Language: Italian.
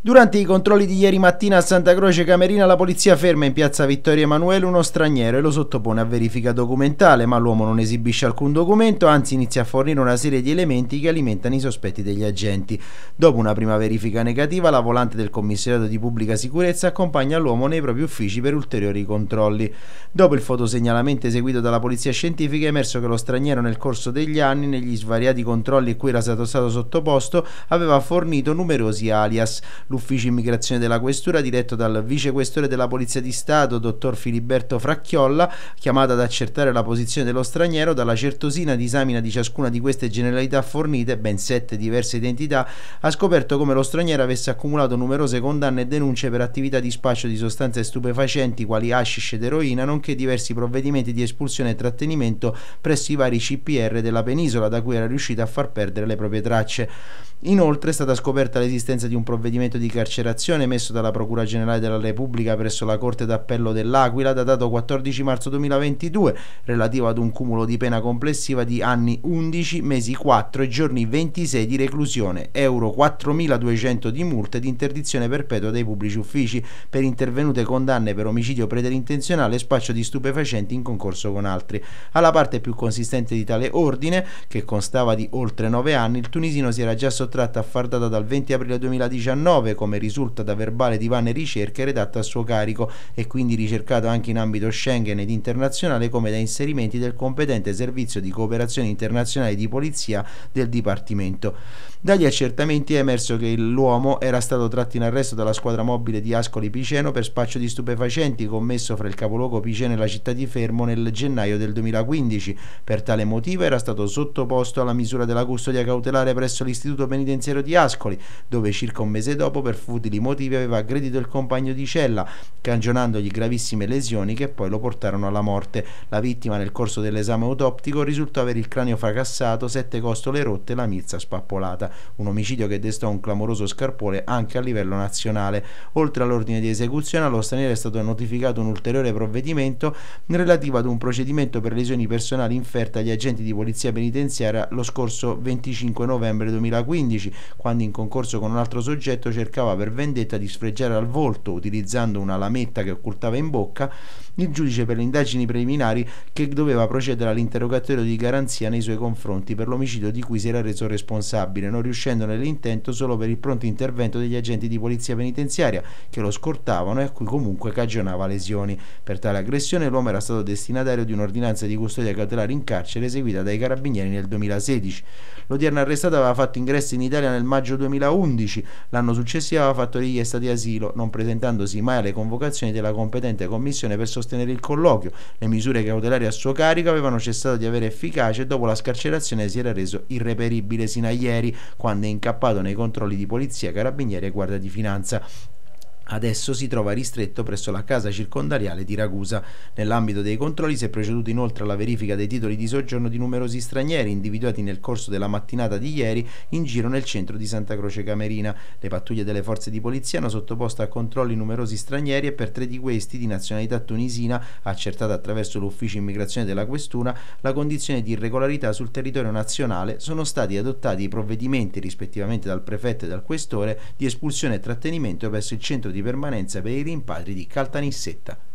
Durante i controlli di ieri mattina a Santa Croce Camerina la polizia ferma in piazza Vittorio Emanuele uno straniero e lo sottopone a verifica documentale, ma l'uomo non esibisce alcun documento, anzi inizia a fornire una serie di elementi che alimentano i sospetti degli agenti. Dopo una prima verifica negativa, la volante del commissariato di pubblica sicurezza accompagna l'uomo nei propri uffici per ulteriori controlli. Dopo il fotosegnalamento eseguito dalla polizia scientifica è emerso che lo straniero nel corso degli anni, negli svariati controlli a cui era stato, stato sottoposto, aveva fornito numerosi alias l'ufficio immigrazione della questura diretto dal vicequestore della Polizia di Stato, dottor Filiberto Fracchiolla, chiamata ad accertare la posizione dello straniero, dalla certosina disamina di ciascuna di queste generalità fornite, ben sette diverse identità, ha scoperto come lo straniero avesse accumulato numerose condanne e denunce per attività di spaccio di sostanze stupefacenti quali hashish ed eroina, nonché diversi provvedimenti di espulsione e trattenimento presso i vari CPR della penisola da cui era riuscito a far perdere le proprie tracce. Inoltre è stata scoperta l'esistenza di un provvedimento di carcerazione emesso dalla Procura Generale della Repubblica presso la Corte d'Appello dell'Aquila, datato 14 marzo 2022, relativo ad un cumulo di pena complessiva di anni 11, mesi 4 e giorni 26 di reclusione, euro 4.200 di multe ed interdizione perpetua dei pubblici uffici per intervenute condanne per omicidio preterintenzionale e spaccio di stupefacenti in concorso con altri. Alla parte più consistente di tale ordine, che constava di oltre 9 anni, il tunisino si era già sottoposto sottratta data dal 20 aprile 2019, come risulta da verbale di Vane Ricerche redatta a suo carico e quindi ricercato anche in ambito Schengen ed internazionale come da inserimenti del competente servizio di cooperazione internazionale di polizia del Dipartimento. Dagli accertamenti è emerso che l'uomo era stato tratto in arresto dalla squadra mobile di Ascoli Piceno per spaccio di stupefacenti commesso fra il capoluogo Piceno e la città di Fermo nel gennaio del 2015. Per tale motivo era stato sottoposto alla misura della custodia cautelare presso l'istituto penitenziario penitenziario di Ascoli, dove circa un mese dopo per futili motivi aveva aggredito il compagno di cella, cagionandogli gravissime lesioni che poi lo portarono alla morte. La vittima nel corso dell'esame autoptico risultò avere il cranio fracassato, sette costole rotte e la milza spappolata, un omicidio che destò un clamoroso scarpore anche a livello nazionale. Oltre all'ordine di esecuzione, allo straniero è stato notificato un ulteriore provvedimento relativo ad un procedimento per lesioni personali inferte agli agenti di polizia penitenziaria lo scorso 25 novembre 2015 2015, quando in concorso con un altro soggetto cercava per vendetta di sfregiare al volto, utilizzando una lametta che occultava in bocca, il giudice per le indagini preliminari che doveva procedere all'interrogatorio di garanzia nei suoi confronti per l'omicidio di cui si era reso responsabile, non riuscendo nell'intento solo per il pronto intervento degli agenti di polizia penitenziaria che lo scortavano e a cui comunque cagionava lesioni. Per tale aggressione l'uomo era stato destinatario di un'ordinanza di custodia cautelare in carcere eseguita dai carabinieri nel 2016. L'odierna arrestata aveva fatto ingresso in in Italia nel maggio 2011, l'anno successivo aveva fatto richiesta di asilo, non presentandosi mai alle convocazioni della competente commissione per sostenere il colloquio. Le misure cautelari a suo carico avevano cessato di avere efficacia e dopo la scarcerazione si era reso irreperibile sino a ieri, quando è incappato nei controlli di polizia, carabinieri e guardia di finanza. Adesso si trova ristretto presso la casa circondariale di Ragusa. Nell'ambito dei controlli si è proceduto inoltre alla verifica dei titoli di soggiorno di numerosi stranieri individuati nel corso della mattinata di ieri in giro nel centro di Santa Croce Camerina. Le pattuglie delle forze di polizia hanno sottoposto a controlli numerosi stranieri e per tre di questi di nazionalità tunisina, accertata attraverso l'ufficio immigrazione della Questura, la condizione di irregolarità sul territorio nazionale sono stati adottati i provvedimenti rispettivamente dal prefetto e dal questore di espulsione e trattenimento presso il centro di di permanenza per i rimpatri di Caltanissetta.